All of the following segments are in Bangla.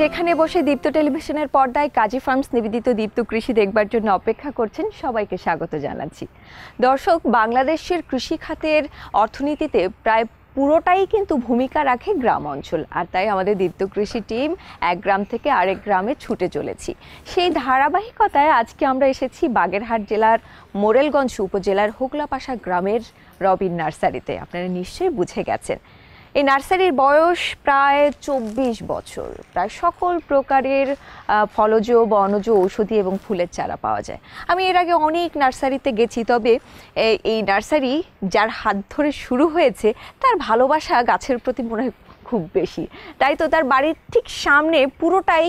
যেখানে বসে দীপ্ত টেলিভিশনের পর্দায় কাজী ফার্মস নিবেদিত দীপ্ত কৃষি দেখবার জন্য অপেক্ষা করছেন সবাইকে স্বাগত জানাচ্ছি দর্শক বাংলাদেশের কৃষি খাতের অর্থনীতিতে প্রায় পুরোটাই কিন্তু ভূমিকা রাখে গ্রাম অঞ্চল আর তাই আমাদের দীপ্ত কৃষি টিম এক গ্রাম থেকে আরেক গ্রামে ছুটে চলেছি সেই ধারাবাহিকতায় আজকে আমরা এসেছি বাগেরহাট জেলার মোরেলগঞ্জ উপজেলার হোকলাপাশা গ্রামের রবিন নার্সারিতে আপনারা নিশ্চয়ই বুঝে গেছেন এই নার্সারির বয়স প্রায় চব্বিশ বছর প্রায় সকল প্রকারের ফলজ বনজ ঔষধি এবং ফুলের চারা পাওয়া যায় আমি এর আগে অনেক নার্সারিতে গেছি তবে এই নার্সারি যার হাত ধরে শুরু হয়েছে তার ভালোবাসা গাছের প্রতি মনে হয় খুব বেশি তাই তো তার বাড়ির ঠিক সামনে পুরোটাই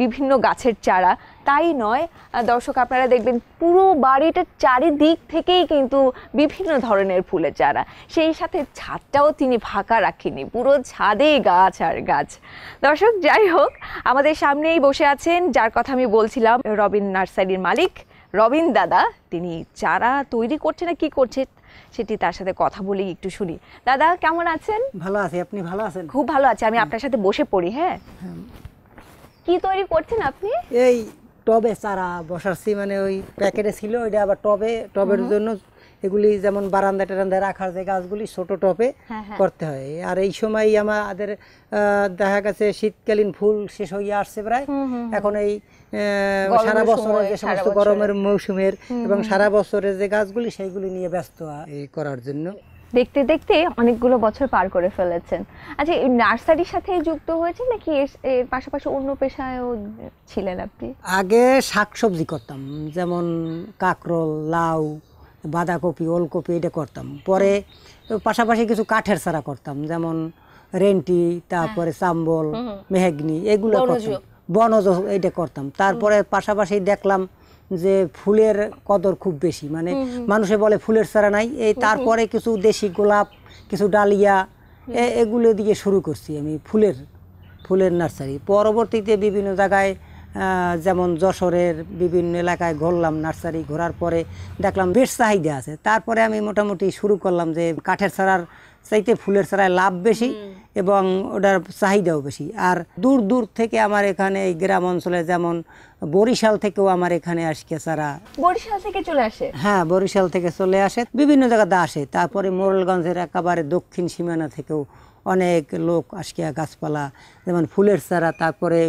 বিভিন্ন গাছের চারা তাই নয় দর্শক আপনারা দেখবেন পুরো বাড়িটার চারিদিক থেকেই কিন্তু বিভিন্ন ধরনের ফুলের চারা সেই সাথে ছাদটাও তিনি ফাঁকা রাখেনি পুরো ছাদেই গাছ আর গাছ দর্শক যাই হোক আমাদের সামনেই বসে আছেন যার কথা আমি বলছিলাম রবিন নার্সারির মালিক রবিন দাদা তিনি চারা তৈরি করছে না কি করছে সেটি তার সাথে কথা বলি একটু শুনি দাদা কেমন আছেন ভালো আছি আপনি ভালো আছেন খুব ভালো আছে আমি আপনার সাথে বসে পড়ি হ্যাঁ, হ্যাঁ। কি তৈরি করছেন আপনি এই টবে চারা বসাচ্ছি মানে ওই প্যাকেটে ছিল ওইটা আবার টবে টবের জন্য এগুলি যেমন বারান্দা টারান্দা রাখার যে গাছগুলি ছোট টপে হ্যাঁ, হ্যাঁ। করতে হয় আর এই সময় আমাদের দেখা গেছে শীতকালীন ফুল শেষ হয়ে আসছে প্রায় এখন এই সারা বছরের যে সমস্ত গরমের মৌসুমের এবং সারা বছরের যে গাছগুলি সেইগুলি নিয়ে ব্যস্ত করার জন্য দেখতে দেখতে অনেকগুলো বছর পার করে ফেলেছেন আচ্ছা নার্সারির সাথে যুক্ত হয়েছে নাকি এর পাশাপাশি অন্য পেশায়ও ছিলেন আপনি আগে শাকসবজি করতাম যেমন কাঁকরোল লাউ বাঁধাকপি ওলকপি এটা করতাম পরে পাশাপাশি কিছু কাঠের সারা করতাম যেমন রেন্টি তারপরে হ্যাঁ। চাম্বল মেহেগনি এগুলো করতাম বনজ এটা করতাম তারপরে পাশাপাশি দেখলাম যে ফুলের কদর খুব বেশি মানে মানুষে বলে ফুলের ছাড়া নাই এই তারপরে কিছু দেশি গোলাপ কিছু ডালিয়া এগুলো দিয়ে শুরু করছি আমি ফুলের ফুলের নার্সারি পরবর্তীতে বিভিন্ন জায়গায় যেমন যশোরের বিভিন্ন এলাকায় ঘুরলাম নার্সারি ঘোরার পরে দেখলাম বেশ চাহিদা আছে তারপরে আমি মোটামুটি শুরু করলাম যে কাঠের ছাড়ার চাইতে ফুলের ছাড়ায় লাভ বেশি এবং ওটার চাহিদাও বেশি আর দূর দূর থেকে আমার এখানে এই গ্রাম অঞ্চলে যেমন বরিশাল থেকেও আমার এখানে আসকে সারা বরিশাল থেকে চলে আসে হ্যাঁ বরিশাল থেকে চলে আসে বিভিন্ন জায়গাতে আসে তারপরে মোরলগঞ্জের একেবারে দক্ষিণ সীমানা থেকেও অনেক লোক আসকে গাছপালা যেমন ফুলের চারা তারপরে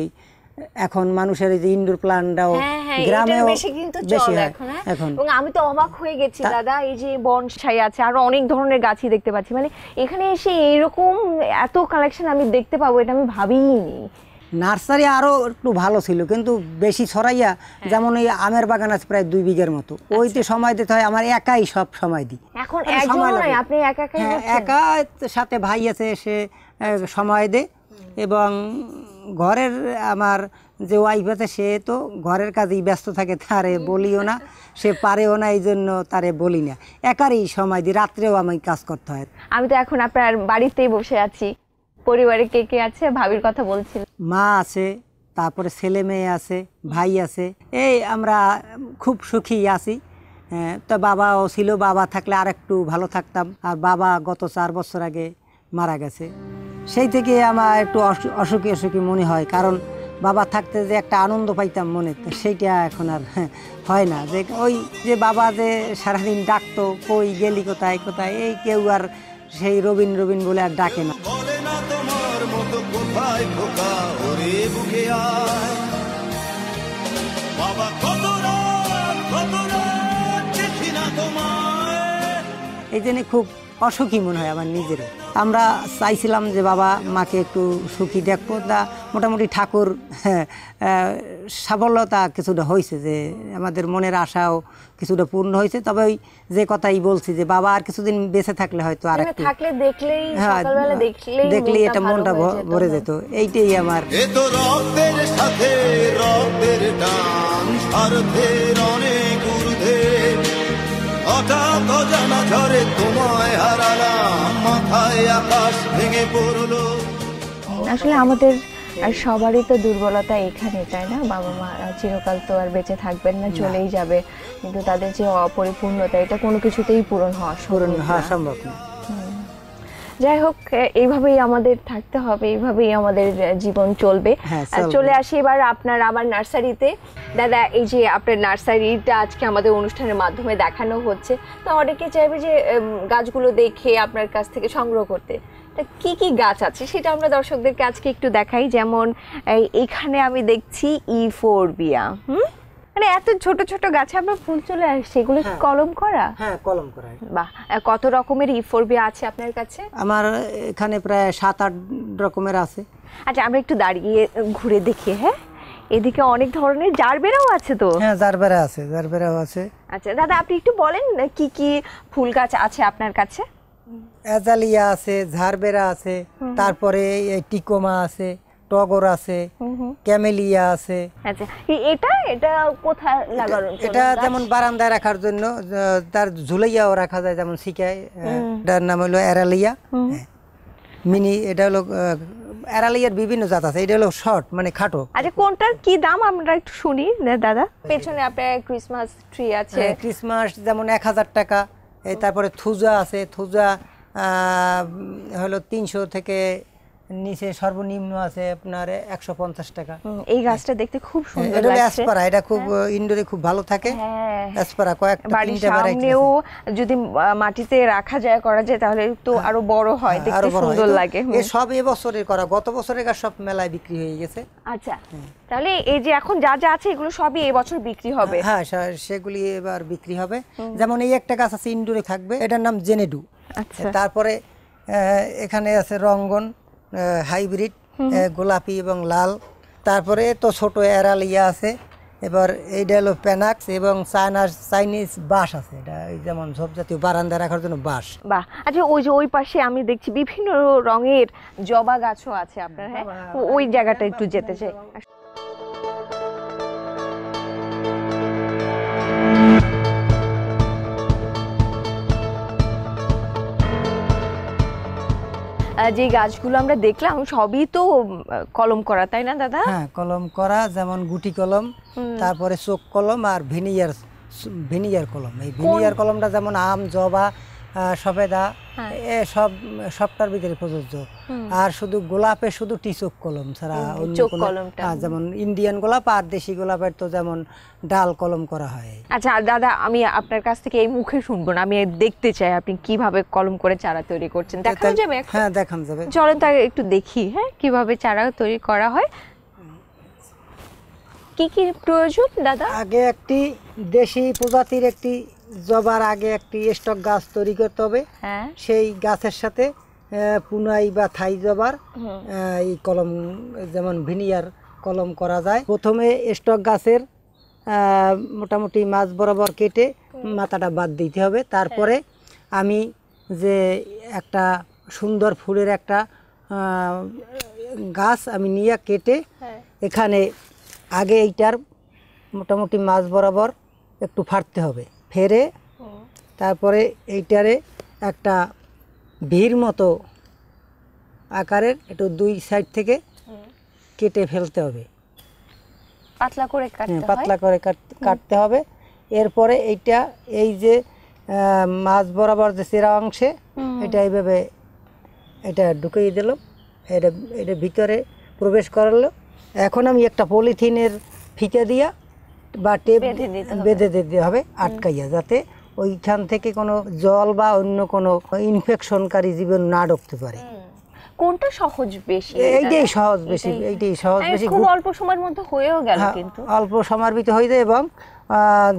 এখন মানুষের এই যে ইনডোর প্ল্যানটাও হ্যাঁ, হ্যাঁ, গ্রামেও বেশি হয় হ্যাঁ? এখন এবং আমি তো অবাক হয়ে গেছি দাদা এই যে বনসাই আছে আরো অনেক ধরনের গাছই দেখতে পাচ্ছি মানে এখানে এসে এইরকম এত কালেকশন আমি দেখতে পাবো এটা আমি ভাবিনি নার্সারি আরও একটু ভালো ছিল কিন্তু বেশি ছড়াইয়া যেমন এই আমের বাগান আছে প্রায় দুই বিঘের মতো আচ্ছা। ওই তো সময় দিতে হয় আমার একাই সব সময় দিই এখন মানে আপনি একা একা সাথে ভাই আছে সে সময় দেয় এবং ঘরের আমার যে ওয়াইফ আছে সে তো ঘরের কাজেই ব্যস্ত থাকে তারে বলিও না সে পারেও না এই জন্য তারে বলি না একারই সময় দিই রাত্রেও আমি কাজ করতে হয় আমি তো এখন আপনার বাড়িতেই বসে আছি পরিবারে কে কে আছে ভাবির কথা বলছিল মা আছে তারপরে ছেলে মেয়ে আছে ভাই আছে এই আমরা খুব সুখী আছি তো বাবাও ছিল বাবা থাকলে আর একটু ভালো থাকতাম আর বাবা গত চার বছর আগে মারা গেছে সেই থেকে আমার একটু অসুখী অসুখী মনে হয় কারণ বাবা থাকতে যে একটা আনন্দ পাইতাম মনে তো সেইটা এখন আর হয় না যে ওই যে বাবা যে সারাদিন ডাকতো কই গেলি কোথায় কোথায় এই কেউ আর সেই রবিন রবিন বলে আর ডাকে না এই জন্য খুব অসুখী মনে হয় আমার নিজের আমরা চাইছিলাম যে বাবা মাকে একটু সুখী দেখবো তা মোটামুটি ঠাকুর হ্যাঁ, সাফল্যতা কিছুটা হয়েছে যে আমাদের মনের আশাও কিছুটা পূর্ণ হয়েছে তবে ওই যে কথাই বলছি যে বাবা আর কিছুদিন বেঁচে থাকলে হয়তো আর মানে একটু দেখলেই হ্যাঁ, এটা মনটা ভরে যেত এইটাই আমার অনেক হঠাৎ অজানা ঝরে তোমায় হারালাম মাথায় আকাশ ভেঙে পড়লো আসলে আমাদের আর সবারই তো দুর্বলতা এখানে তাই না বাবা মা চিরকাল তো আর বেঁচে থাকবেন না চলেই যাবে কিন্তু তাদের যে অপরিপূর্ণতা এটা কোনো কিছুতেই পূরণ হওয়া পূরণ হওয়া সম্ভব না যাই হোক এইভাবেই আমাদের থাকতে হবে এইভাবেই আমাদের জীবন হ্যাঁ, চলবে চলে আসি এবার আপনার আবার নার্সারিতে দাদা এই যে আপনার নার্সারিটা আজকে আমাদের অনুষ্ঠানের মাধ্যমে দেখানো হচ্ছে তো অনেকে চাইবে যে গাছগুলো দেখে আপনার কাছ থেকে সংগ্রহ করতে তা কি কি গাছ আছে সেটা আমরা দর্শকদেরকে আজকে একটু দেখাই যেমন এইখানে আমি দেখছি ই e বিয়া হুম মানে এত ছোট ছোট গাছে আমরা ফুল চলে আসে সেগুলো কি হ্যাঁ। কলম করা হ্যাঁ কলম করা বাহ কত রকমের ইফোরবি e আছে আপনার কাছে আমার এখানে প্রায় সাত আট রকমের আছে আচ্ছা আমরা একটু দাঁড়িয়ে ঘুরে দেখি হ্যাঁ এদিকে অনেক ধরনের জারবেরাও আছে তো হ্যাঁ জারবেরা আছে জারবেরাও আছে আচ্ছা দাদা আপনি একটু বলেন কি কি ফুল গাছ আছে আপনার কাছে অ্যাজালিয়া আছে ঝারবেরা আছে তারপরে টিকোমা আছে টগর আছে ক্যামেলিয়া আছে আচ্ছা এটা এটা কোথায় লাগানো এটা যেমন বারান্দায় রাখার জন্য তার ঝুলাইয়াও রাখা যায় যেমন শিকায় এটার নাম হলো এরালিয়া হ্যাঁ। মিনি এটা হলো এরালিয়ার বিভিন্ন জাত আছে এটা হলো শর্ট মানে খাটো আচ্ছা কোনটার কি দাম আমরা একটু শুনি দাদা পেছনে আপনার ক্রিসমাস ট্রি আছে ক্রিসমাস হ্যাঁ, যেমন এক হাজার টাকা তারপরে থুজা আছে থুজা হলো তিনশো থেকে নিচে সর্বনিম্ন আছে আপনার একশো পঞ্চাশ টাকা এই গাছটা দেখতে খুব হ্যাঁ, সুন্দর অ্যাসপারা এটা খুব ইন্ডোরে হ্যাঁ। খুব ভালো থাকে হ্যাঁ। অ্যাসপারা বাড়ির যদি মাটিতে রাখা যায় করা যায় তাহলে তো আরো বড় হয় আরো সুন্দর লাগে এ সব এবছরের করা গত বছরের গাছ সব মেলায় বিক্রি হয়ে গেছে আচ্ছা তাহলে এই যে এখন যা যা আছে এগুলো সবই এবছর বিক্রি হবে হ্যাঁ সেগুলি এবার বিক্রি হবে যেমন এই একটা গাছ আছে ইন্ডোরে থাকবে এটার নাম জেনেডু আচ্ছা তারপরে এখানে আছে রঙ্গন হাইব্রিড গোলাপি এবং লাল তারপরে তো ছোট এরাল ইয়া আছে এবার এইটা হলো প্যানাক্স এবং চায়নার চাইনিজ বাঁশ আছে এটা এই যেমন সব জাতীয় বারান্দা রাখার জন্য বাঁশ বাহ আচ্ছা ওই যে ওই পাশে আমি দেখছি বিভিন্ন রঙের জবা গাছও আছে আপনার হ্যাঁ ওই জায়গাটা একটু যেতে চাই যে গাছগুলো আমরা দেখলাম সবই তো কলম করা তাই না দাদা হ্যাঁ কলম করা যেমন গুটি কলম তারপরে চোখ কলম আর ভিনিয়ার ভিনিয়ার কলম এই ভিনিয়ার কলমটা যেমন আম জবা হ্যাঁ, সফেদা হ্যাঁ। এ সব সবটার ভিতরে প্রযোজ্য আর শুধু গোলাপে শুধু টিচক কলম ছাড়া অন্য হ্যাঁ, যেমন ইন্ডিয়ান গোলাপ আর দেশি গোলাপের তো যেমন ডাল কলম করা হয় আচ্ছা দাদা আমি আপনার কাছ থেকে এই মুখে শুনবো না আমি দেখতে চাই আপনি কিভাবে কলম করে চারা তৈরি করছেন দেখানো যাবে হ্যাঁ দেখানো যাবে চলেন তাকে একটু দেখি হ্যাঁ কিভাবে চারা তৈরি করা হয় কি কি প্রয়োজন দাদা আগে একটি দেশি প্রজাতির একটি জবার আগে একটি স্টক গাছ তৈরি করতে হবে হ্যাঁ। সেই গাছের সাথে পুনাই বা থাই জবার এই কলম যেমন ভিনিয়ার কলম করা যায় প্রথমে স্টক গাছের মোটামুটি মাছ বরাবর কেটে মাথাটা বাদ দিতে হবে তারপরে আমি যে একটা সুন্দর ফুলের একটা গাছ আমি নিয়ে কেটে হ্যাঁ। এখানে আগে এইটার মোটামুটি মাছ বরাবর একটু ফাটতে হবে ফেরে তারপরে এইটারে একটা ভির মতো আকারের একটু দুই সাইড থেকে কেটে ফেলতে হবে পাতলা করে হ্যাঁ, পাতলা করে কাটতে হবে এরপরে এইটা এই যে মাছ বরাবর যে সেরা অংশে এটা এইভাবে এটা ঢুকিয়ে দিল এটা এটা ভিতরে প্রবেশ করালো এখন আমি একটা পলিথিনের ফিতে দিয়া বা টেপ বেঁধে দিতে হবে আটকাইয়া যাতে ওইখান থেকে কোনো জল বা অন্য কোনো ইনফেকশনকারী জীবন না ঢুকতে পারে কোনটা সহজ বেশি এইটাই সহজ বেশি এইটাই সহজ বেশি খুব অল্প সময়ের মধ্যে হয়েও গেল হ্যাঁ, কিন্তু অল্প সময়ের ভিতরে হয়ে যায় এবং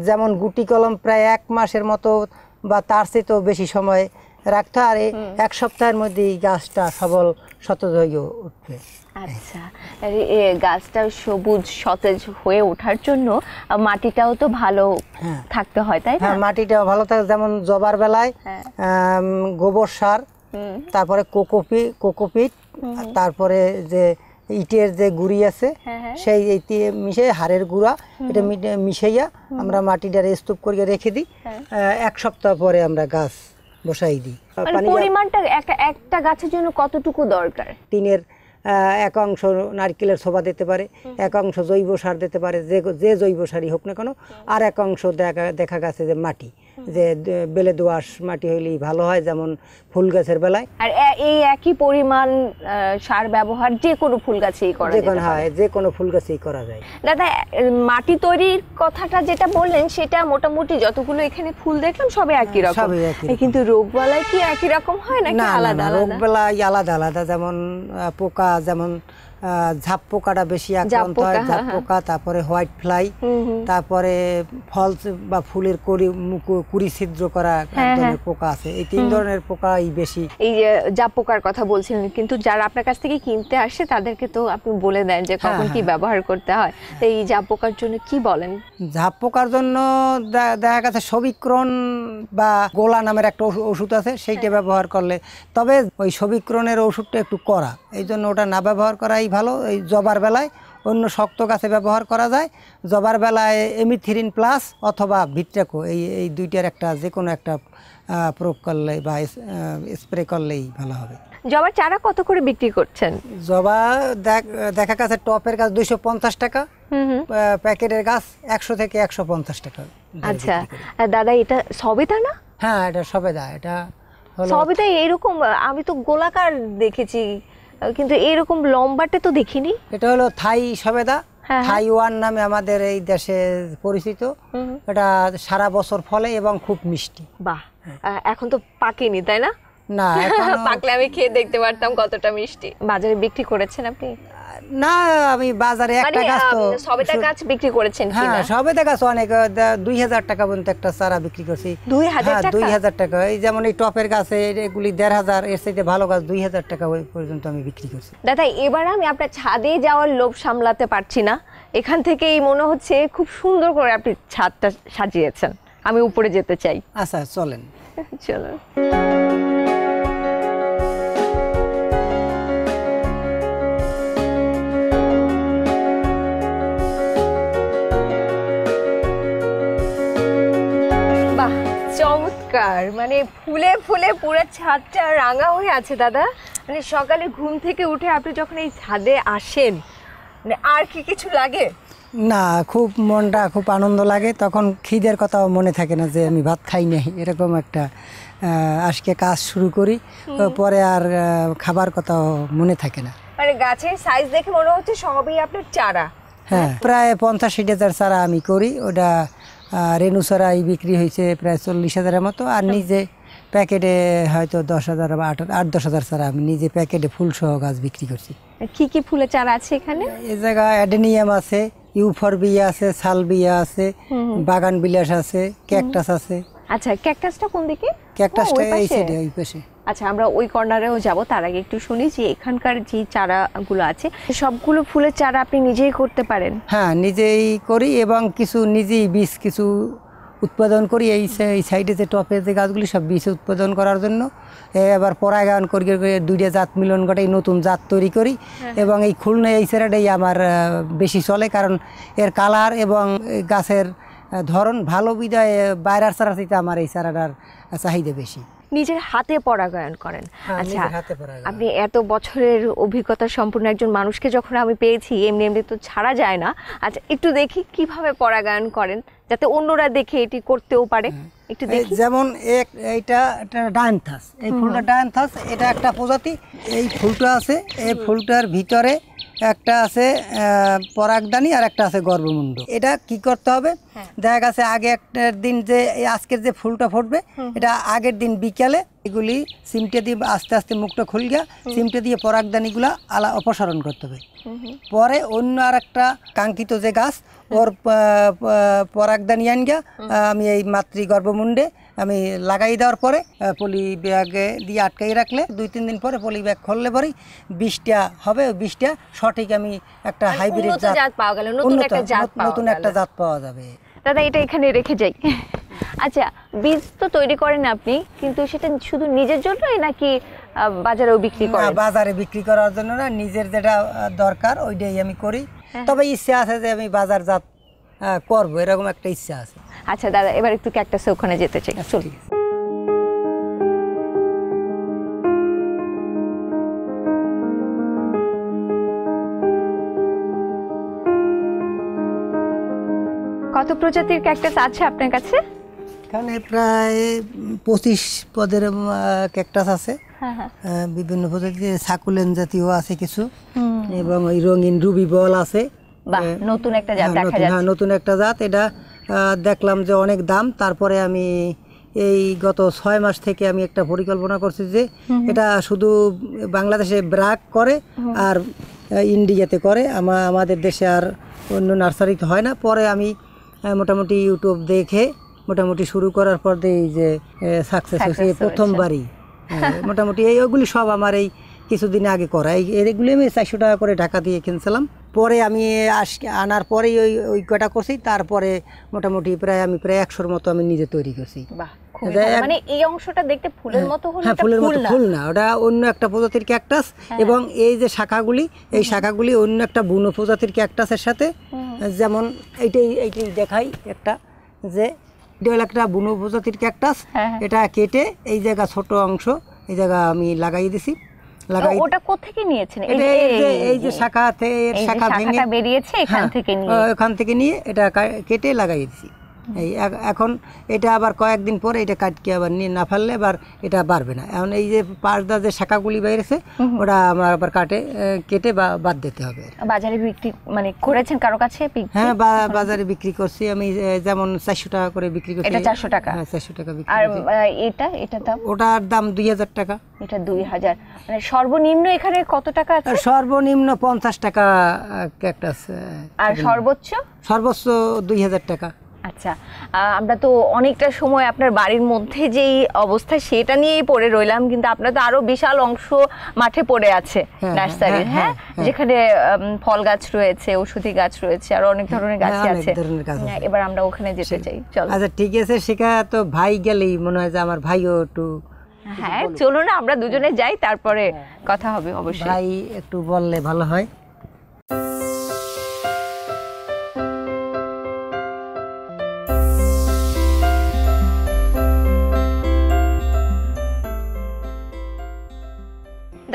যেমন গুটি কলম প্রায় এক মাসের মতো বা তার চেয়ে তো বেশি সময় রাখতে আর এক সপ্তাহের মধ্যেই গাছটা সবল সতেজ হয়ে উঠবে আচ্ছা গাছটা সবুজ সতেজ হয়ে ওঠার জন্য মাটিটাও তো ভালো হ্যাঁ। থাকতে হয় তাই না হ্যাঁ, মাটিটাও ভালো থাকে যেমন জবার বেলায় হ্যাঁ। গোবর সার তারপরে কোকোপি কোকোপিট তারপরে যে ইটের যে গুড়ি আছে সেই মিশে হাড়ের গুঁড়া এটা মিশাইয়া আমরা মাটিটার স্তূপ করে রেখে দিই এক সপ্তাহ পরে আমরা গাছ বসাই দিই পরিমাণটা একটা গাছের জন্য কতটুকু দরকার টিনের এক অংশ নারকেলের শোভা দিতে পারে এক অংশ জৈব সার দিতে পারে যে যে জৈব সারই হোক না কেন আর এক অংশ দেখা দেখা গেছে যে মাটি যে বেলে দোয়াশ মাটি হইলেই ভালো হয় যেমন ফুল গাছের বেলায় আর এই একই পরিমাণ সার ব্যবহার যে কোনো ফুল গাছেই করা যে কোনো হয় হ্যাঁ, যে কোনো ফুল গাছেই করা যায় দাদা মাটি তৈরির কথাটা যেটা বললেন সেটা মোটামুটি যতগুলো এখানে ফুল দেখলাম সবে হ্যাঁ, একই রকম একই কিন্তু রোগবালাই কি একই রকম হয় নাকি আলাদা আলাদা রোগবালাই আলাদা আলাদা যেমন পোকা যেমন ঝাপ বেশি আক্রান্ত হয় হ্যাঁ, হ্যাঁ। ঝাপ তারপরে হোয়াইট ফ্লাই তারপরে ফল বা ফুলের কড়ি কুড়ি ছিদ্র করা হ্যাঁ, ধরনের পোকা আছে এই তিন ধরনের পোকাই বেশি এই যে ঝাপ পোকার কথা বলছিলেন কিন্তু যারা আপনার কাছ থেকে কিনতে আসে তাদেরকে তো আপনি বলে দেন যে কখন কি ব্যবহার করতে হয় তো এই ঝাপ পোকার জন্য কি বলেন ঝাপ পোকার জন্য দেখা গেছে সবিক্রণ বা গোলা নামের একটা ওষুধ আছে সেইটা ব্যবহার করলে তবে ওই সবিক্রণের ওষুধটা একটু করা এই জন্য ওটা না ব্যবহার করাই বেলাটাই ভালো এই জবার বেলায় অন্য শক্ত গাছে ব্যবহার করা যায় জবার বেলায় এমিথিরিন প্লাস অথবা ভিট্রাকো এই এই দুইটার একটা যে কোনো একটা প্রয়োগ করলে বা স্প্রে করলেই ভালো হবে জবার চারা কত করে বিক্রি করছেন জবা দেখা গেছে টপের গাছ দুইশো পঞ্চাশ টাকা প্যাকেটের গাছ একশো থেকে একশো পঞ্চাশ টাকা আচ্ছা দাদা এটা সবেদা না হ্যাঁ এটা সবেদা এটা সবেদা এরকম আমি তো গোলাকার দেখেছি কিন্তু এরকম লম্বাটে তো দেখিনি এটা হলো থাই সবেদা হ্যাঁ, হ্যাঁ। থাইওয়ান নামে আমাদের এই দেশে পরিচিত এটা সারা বছর ফলে এবং খুব মিষ্টি বাহ এখন তো পাকেনি তাই না না পাকলে আমি খেয়ে দেখতে পারতাম কতটা মিষ্টি বাজারে বিক্রি করেছেন আপনি না আমি বাজারে একটা মানে, গাছ তো গাছ বিক্রি করেছেন হ্যাঁ গাছ অনেক দুই হাজার টাকা পর্যন্ত একটা চারা বিক্রি করছি দুই হাজার হ্যাঁ, দুই হাজার টাকা এই যেমন এই টপের গাছে এগুলি দেড় হাজার এর ভালো গাছ দুই হাজার টাকা ওই পর্যন্ত আমি বিক্রি করছি দাদা এবার আমি আপনার ছাদে যাওয়ার লোভ সামলাতে পারছি না এখান থেকেই মনে হচ্ছে খুব সুন্দর করে আপনি ছাদটা সাজিয়েছেন আমি উপরে যেতে চাই আচ্ছা চলেন চলো চমৎকার মানে ফুলে ফুলে পুরো ছাদটা রাঙা হয়ে আছে দাদা মানে সকালে ঘুম থেকে উঠে আপনি যখন এই ছাদে আসেন মানে আর কি কিছু লাগে না খুব মনটা খুব আনন্দ লাগে তখন খিদের কথাও মনে থাকে না যে আমি ভাত খাই নাই এরকম একটা আজকে কাজ শুরু করি পরে আর খাবার কথাও মনে থাকে না মানে গাছের সাইজ দেখে মনে হচ্ছে সবই আপনার চারা হ্যাঁ মানে প্রায় পঞ্চাশ ষাট হাজার চারা আমি করি ওটা রেনু সরাই বিক্রি হয়েছে প্রায় চল্লিশ হাজারের মতো আর নিজে প্যাকেটে হয়তো দশ হাজার বা আট আট দশ হাজার ছাড়া আমি নিজে প্যাকেটে ফুল সহ গাছ বিক্রি করছি কি কি ফুলের চারা আছে এখানে এ জায়গায় অ্যাডেনিয়াম আছে ইউফরবিয়া আছে সালবিয়া আছে বাগান বিলাস আছে ক্যাকটাস আছে আচ্ছা ক্যাকটাসটা কোন দিকে ক্যাকটাসটা এই সাইডে ওই পাশে আচ্ছা আমরা ওই কর্নারেও যাব তার আগে একটু শুনি যে এখানকার যে চারাগুলো আছে সবগুলো ফুলের চারা আপনি নিজেই করতে পারেন হ্যাঁ নিজেই করি এবং কিছু নিজেই বীজ কিছু উৎপাদন করি এই এই সাইডে যে টপে যে গাছগুলি সব বীজ উৎপাদন করার জন্য এবার পরাগায়ন করি দুইটা জাত মিলন ঘটাই নতুন জাত তৈরি করি হ্যাঁ। এবং এই খুলনা এই সেরাটাই আমার বেশি চলে কারণ এর কালার এবং গাছের ধরন ভালো বিদায় বাইরার চারা আমার এই চারাটার চাহিদা বেশি নিজের হাতে পরাগায়ন করেন হ্যাঁ, আচ্ছা আপনি এত বছরের অভিজ্ঞতা সম্পূর্ণ একজন মানুষকে যখন আমি পেয়েছি এমনি এমনি তো ছাড়া যায় না আচ্ছা একটু দেখি কিভাবে পরাগায়ন করেন যাতে অন্যরা দেখে এটি করতেও পারে হ্যাঁ। একটু দেখি যেমন এক এইটা একটা ডায়ান্থাস এই ফুলটা ডায়ান্থাস এটা একটা প্রজাতি এই ফুলটা আছে এই ফুলটার ভিতরে একটা আছে পরাগদানি আর একটা আছে গর্ভমুণ্ড এটা কি করতে হবে হ্যাঁ। দেখা গেছে আগে একটার দিন যে আজকের যে ফুলটা ফুটবে এটা আগের দিন বিকালে এগুলি সিমটে দিয়ে আস্তে আস্তে মুখটা গিয়া সিমটে দিয়ে পরাগদানিগুলা আলা অপসারণ করতে হবে পরে অন্য আর একটা কাঙ্ক্ষিত যে গাছ ওর পরাগদানি আনগা আমি এই মাতৃ গর্ভমুণ্ডে আমি লাগাই দেওয়ার পরে পলি ব্যাগে দিয়ে আটকাই রাখলে দুই তিন দিন পরে পলি ব্যাগ খুললে পরেই বিষটা হবে ওই বিষটা সঠিক আমি একটা মানে হাইব্রিড জাত পাওয়া গেল নতুন একটা জাত নতুন একটা জাত পাওয়া যাবে দাদা এটা এখানে রেখে যাই আচ্ছা বীজ তো তৈরি করেন আপনি কিন্তু সেটা শুধু নিজের জন্যই নাকি বাজারেও বিক্রি করেন বাজারে বিক্রি করার জন্য না নিজের যেটা দরকার ওইটাই আমি করি হ্যাঁ। তবে ইচ্ছে আছে যে আমি বাজার জাত হ্যাঁ করবো এরকম একটা ইচ্ছা আছে আচ্ছা দাদা এবার একটু ক্যাকটাসে ওখানে যেতে চাই আচ্ছা, চলি কত প্রজাতির ক্যাকটাস আছে আপনার কাছে এখানে প্রায় পঁচিশ পদের ক্যাকটাস আছে হ্যাঁ, হ্যাঁ। বিভিন্ন প্রজাতির সাকুলেন জাতীয় আছে কিছু এবং ওই রঙিন রুবি বল আছে নতুন একটা জাত হ্যাঁ, দেখা হ্যাঁ, যাচ্ছে হ্যাঁ নতুন একটা জাত এটা দেখলাম যে অনেক দাম তারপরে আমি এই গত ছয় মাস থেকে আমি একটা পরিকল্পনা করছি যে এটা শুধু বাংলাদেশে ব্রাক করে আর ইন্ডিয়াতে করে আমা আমাদের দেশে আর অন্য নার্সারিতে হয় না পরে আমি মোটামুটি ইউটিউব দেখে মোটামুটি শুরু করার পর এই যে সাকসেস হয়েছে প্রথমবারই মোটামুটি এই ওগুলি সব আমার এই কিছুদিন আগে করা এই এগুলি আমি চারশো টাকা করে ঢাকা দিয়ে কিনছিলাম পরে আমি আস আনার পরেই ওই ওই কটা করছি তারপরে মোটামুটি প্রায় আমি প্রায় একশোর মতো আমি নিজে তৈরি করছি মানে এই অংশটা দেখতে ফুলের হ্যাঁ, মতো হলো হ্যাঁ ফুলের মতো ফুল না ওটা অন্য একটা প্রজাতির ক্যাকটাস হ্যাঁ। এবং এই যে শাখাগুলি এই শাখাগুলি অন্য একটা বুনো প্রজাতির ক্যাকটাসের সাথে যেমন এইটাই এইটাই দেখাই একটা যে এটা হলো একটা বুনো প্রজাতির ক্যাকটাস হ্যাঁ, এটা কেটে এই জায়গা ছোট অংশ এই জায়গা আমি লাগাই দিছি লাগাই ওটা কোথেকে নিয়েছেন এই যে শাখাতে এর শাখা ভেঙে বেরিয়েছে এখান হ্যাঁ, থেকে নিয়ে এখান থেকে নিয়ে এটা কেটে লাগাইছি এই এখন এটা আবার কয়েকদিন পরে এটা কাটকে আবার নিয়ে না ফেললে আবার এটা বাড়বে না এখন এই যে পাঁচদা যে শাখাগুলি বেড়েছে ওটা আমরা আবার কাটে কেটে বা বাদ দিতে হবে বাজারে বিক্রি মানে করেছেন কারো কাছে হ্যাঁ বাজারে বিক্রি করছি আমি যেমন চারশো টাকা করে বিক্রি করছি এটা চারশো টাকা হ্যাঁ চারশো টাকা বিক্রি আর এটা এটা দাম ওটার দাম দুই হাজার টাকা এটা দুই হাজার মানে সর্বনিম্ন এখানে কত টাকা আছে সর্বনিম্ন পঞ্চাশ টাকা ক্যাকটাস আর সর্বোচ্চ সর্বোচ্চ দুই হাজার টাকা আচ্ছা আমরা তো অনেকটা সময় আপনার বাড়ির মধ্যে যেই অবস্থা সেটা নিয়েই পড়ে রইলাম কিন্তু আপনার তো আরো বিশাল অংশ মাঠে পড়ে আছে হ্যাঁ, হ্যাঁ, নার্সারি হ্যাঁ, হ্যাঁ? যেখানে ফল গাছ রয়েছে ওষুধি গাছ রয়েছে আর অনেক ধরনের গাছ আছে এবার আমরা ওখানে যেতে চাই চলো আচ্ছা ঠিক আছে সেটা তো ভাই গেলেই মনে হয় যে আমার ভাইও একটু হ্যাঁ চলো না আমরা দুজনে যাই তারপরে কথা হবে অবশ্যই ভাই একটু বললে ভালো হয়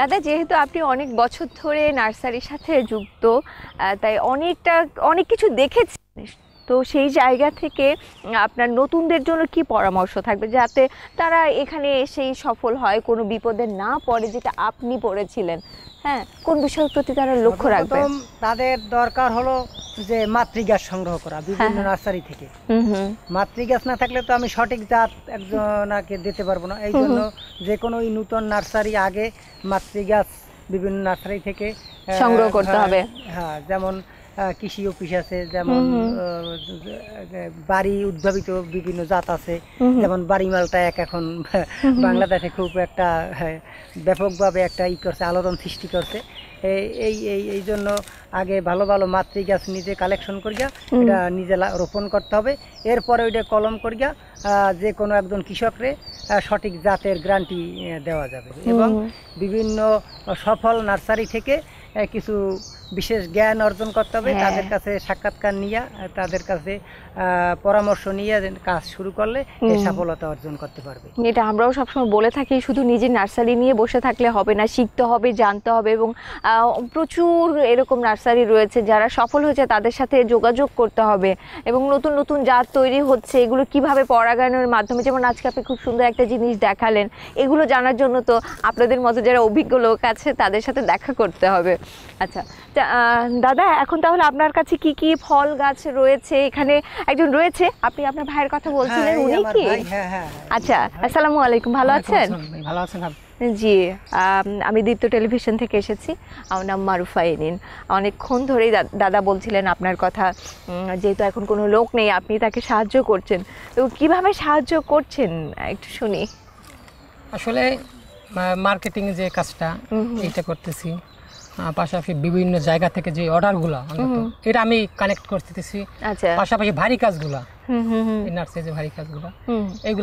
দাদা যেহেতু আপনি অনেক বছর ধরে নার্সারির সাথে যুক্ত তাই অনেকটা অনেক কিছু দেখেছেন তো সেই জায়গা থেকে আপনার নতুনদের জন্য কি পরামর্শ থাকবে যাতে তারা এখানে এসেই সফল হয় কোনো বিপদে না পড়ে যেটা আপনি পড়েছিলেন হ্যাঁ কোন বিষয়ের প্রতি তারা লক্ষ্য রাখবে তাদের দরকার হলো যে মাতৃগাছ সংগ্রহ করা বিভিন্ন হ্যাঁ, হ্যাঁ। নার্সারি থেকে মাতৃগাছ না থাকলে তো আমি সঠিক জাত একজনাকে দিতে পারবো না এই জন্য যে কোনো নতুন নার্সারি আগে মাতৃগাছ বিভিন্ন নার্সারি থেকে সংগ্রহ করতে হ্যাঁ, হবে হ্যাঁ যেমন কৃষি অফিস আছে যেমন বাড়ি উদ্ভাবিত বিভিন্ন জাত আছে যেমন বাড়ি মালটা এক এখন বাংলাদেশে খুব একটা হ্যাঁ, ব্যাপকভাবে একটা ই করছে আলোড়ন সৃষ্টি করছে এই এই এই জন্য আগে ভালো ভালো মাতৃ গাছ নিজে কালেকশন করিয়া এটা নিজে রোপণ করতে হবে এরপরে ওইটা কলম করিয়া যে কোনো একজন কৃষকরে সঠিক জাতের গ্রান্টি দেওয়া যাবে এবং বিভিন্ন সফল নার্সারি থেকে কিছু বিশেষ জ্ঞান অর্জন করতে হবে হ্যাঁ। তাদের কাছে সাক্ষাৎকার নিয়ে তাদের কাছে পরামর্শ নিয়ে কাজ শুরু করলে সফলতা অর্জন করতে পারবে এটা আমরাও সবসময় বলে থাকি শুধু নিজের নার্সারি নিয়ে বসে থাকলে হবে না শিখতে হবে জানতে হবে এবং প্রচুর এরকম নার্সারি রয়েছে যারা সফল হয়েছে তাদের সাথে যোগাযোগ করতে হবে এবং নতুন নতুন জাত তৈরি হচ্ছে এগুলো কিভাবে পরাগায়নের মাধ্যমে যেমন আজকে আপনি খুব সুন্দর একটা জিনিস দেখালেন এগুলো জানার জন্য তো আপনাদের মতো যারা অভিজ্ঞ লোক আছে তাদের সাথে দেখা করতে হবে আচ্ছা দাদা এখন তাহলে আপনার কাছে কি কি ফল গাছ রয়েছে এখানে একজন রয়েছে আপনি আপনার ভাইয়ের কথা হ্যাঁ, বলছিলেন উনি কি হ্যাঁ, হ্যাঁ, আচ্ছা আসসালামু আলাইকুম ভালো আছেন ভালো আছেন জি আমি দীপ্ত টেলিভিশন থেকে এসেছি আমার নাম মারুফা এনিন অনেকক্ষণ ধরেই দাদা বলছিলেন আপনার কথা যেহেতু এখন কোনো লোক নেই আপনি তাকে সাহায্য করছেন তো কীভাবে সাহায্য করছেন একটু শুনি আসলে মার্কেটিং যে কাজটা এটা করতেছি পাশাপাশি বিভিন্ন জায়গা থেকে যে অর্ডারগুলো এটা আমি কানেক্ট করতেছি আচ্ছা। পাশাপাশি ভারী কাজ গুলা কাজগুলো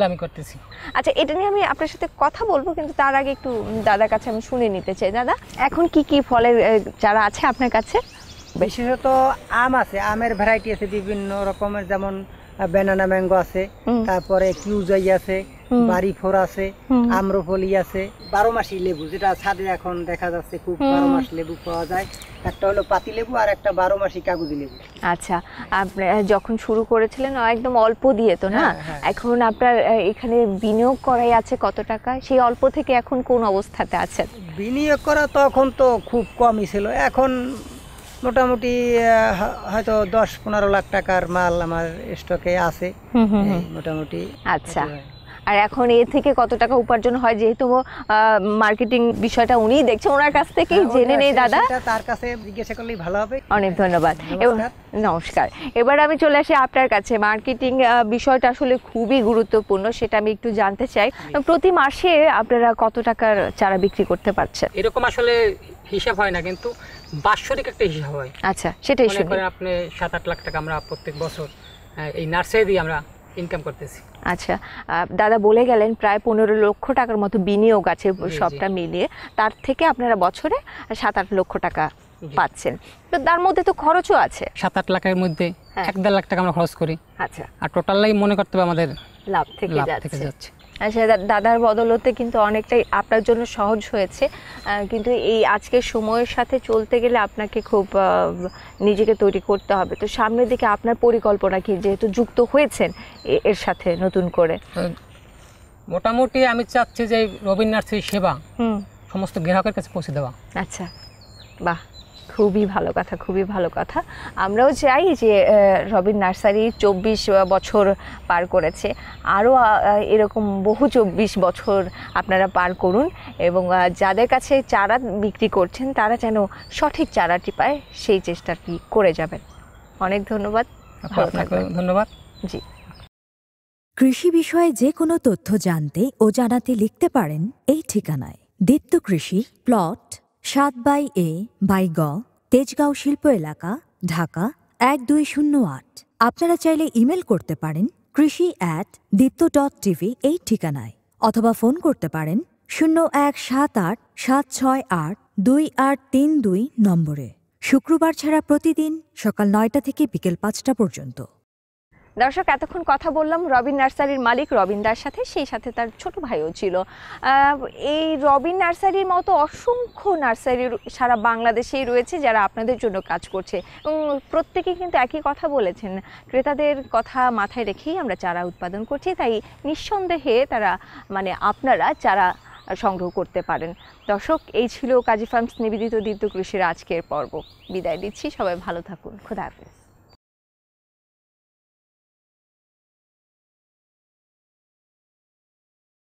আমি করতেছি আচ্ছা এটা নিয়ে আমি আপনার সাথে কথা বলবো কিন্তু তার আগে একটু দাদার কাছে আমি শুনে নিতে চাই দাদা এখন কি কি ফলের আছে আপনার কাছে বিশেষত আম আছে আমের ভ্যারাইটি আছে বিভিন্ন রকমের যেমন বেনানা ম্যাঙ্গো আছে তারপরে কিউজাই আছে বাড়ি ফোর আছে আম্রফলি আছে বারো মাসি লেবু যেটা ছাদে এখন দেখা যাচ্ছে খুব বারো মাস লেবু পাওয়া যায় একটা হলো পাতি লেবু আর একটা বারো মাসি কাগজি লেবু আচ্ছা আপনি যখন শুরু করেছিলেন একদম অল্প দিয়ে তো না হ্যাঁ, হ্যাঁ। এখন আপনার এখানে বিনিয়োগ করাই আছে কত টাকা সেই অল্প থেকে এখন কোন অবস্থাতে আছে বিনিয়োগ করা তখন তো খুব কমই ছিল এখন মোটামুটি হয়তো দশ পনেরো লাখ টাকার মাল আমার স্টকে আছে মোটামুটি আচ্ছা আর এখন এর থেকে কত টাকা উপার্জন হয় যেহেতু মার্কেটিং বিষয়টা উনিই দেখছে ওনার কাছ থেকেই হ্যাঁ, জেনে নেই দাদা তার কাছে জিজ্ঞাসা করলেই ভালো হবে অনেক ধন্যবাদ নমস্কার এবার আমি চলে আসি আপনার কাছে মার্কেটিং বিষয়টা আসলে খুবই গুরুত্বপূর্ণ সেটা আমি একটু জানতে চাই হ্যাঁ, প্রতি মাসে আপনারা কত টাকার চারা বিক্রি করতে পারছেন এরকম আসলে হিসাব হয় না কিন্তু বাৎসরিক একটা হিসাব হয় আচ্ছা সেটাই শুনি আপনি সাত আট লাখ টাকা আমরা প্রত্যেক বছর এই নার্সারি দিয়ে আমরা ইনকাম করতেছি আচ্ছা দাদা বলে গেলেন প্রায় পনেরো লক্ষ টাকার মতো বিনিয়োগ আছে সবটা মিলিয়ে তার থেকে আপনারা বছরে সাত আট লক্ষ টাকা পাচ্ছেন তো তার মধ্যে তো খরচও আছে সাত আট লাখের মধ্যে হ্যাঁ। এক দেড় লাখ টাকা আমরা খরচ করি আচ্ছা আর টোটালটাই মনে করতে হবে আমাদের লাভ থেকে যাচ্ছে সে দাদার বদলতে কিন্তু অনেকটাই আপনার জন্য সহজ হয়েছে কিন্তু এই আজকের সময়ের সাথে চলতে গেলে আপনাকে খুব নিজেকে তৈরি করতে হবে তো সামনের দিকে আপনার পরিকল্পনা কি যেহেতু যুক্ত হয়েছেন এর সাথে নতুন করে মোটামুটি আমি চাচ্ছি যে রবীন্দ্রনাথের সেবা সমস্ত গ্রাহকের কাছে পৌঁছে দেওয়া আচ্ছা বাহ খুবই ভালো কথা খুবই ভালো কথা আমরাও চাই যে রবিন নার্সারি চব্বিশ বছর পার করেছে আরও এরকম বহু চব্বিশ বছর আপনারা পার করুন এবং যাদের কাছে চারা বিক্রি করছেন তারা যেন সঠিক চারাটি পায় সেই চেষ্টাটি করে যাবেন অনেক ধন্যবাদ ভালো থাকবেন ধন্যবাদ জি কৃষি বিষয়ে যে কোনো তথ্য জানতে ও জানাতে লিখতে পারেন এই ঠিকানায় দিত্য কৃষি প্লট সাত বাই এ বাই গ তেজগাঁও শিল্প এলাকা ঢাকা এক দুই শূন্য আট আপনারা চাইলে ইমেল করতে পারেন কৃষি অ্যাট দীপ্ত ডট টিভি এই ঠিকানায় অথবা ফোন করতে পারেন শূন্য এক সাত আট সাত ছয় আট দুই আট তিন দুই নম্বরে শুক্রবার ছাড়া প্রতিদিন সকাল নয়টা থেকে বিকেল পাঁচটা পর্যন্ত দর্শক এতক্ষণ কথা বললাম রবিন নার্সারির মালিক রবিন দার সাথে সেই সাথে তার ছোট ভাইও ছিল এই রবিন নার্সারির মতো অসংখ্য নার্সারি সারা বাংলাদেশেই রয়েছে যারা আপনাদের জন্য কাজ করছে এবং প্রত্যেকেই কিন্তু একই কথা বলেছেন ক্রেতাদের কথা মাথায় রেখেই আমরা চারা উৎপাদন করছি তাই নিঃসন্দেহে তারা মানে আপনারা চারা সংগ্রহ করতে পারেন দর্শক এই ছিল কাজী ফার্মস নিবেদিত দ্বিতীয় কৃষির আজকের পর্ব বিদায় দিচ্ছি সবাই ভালো থাকুন খোদা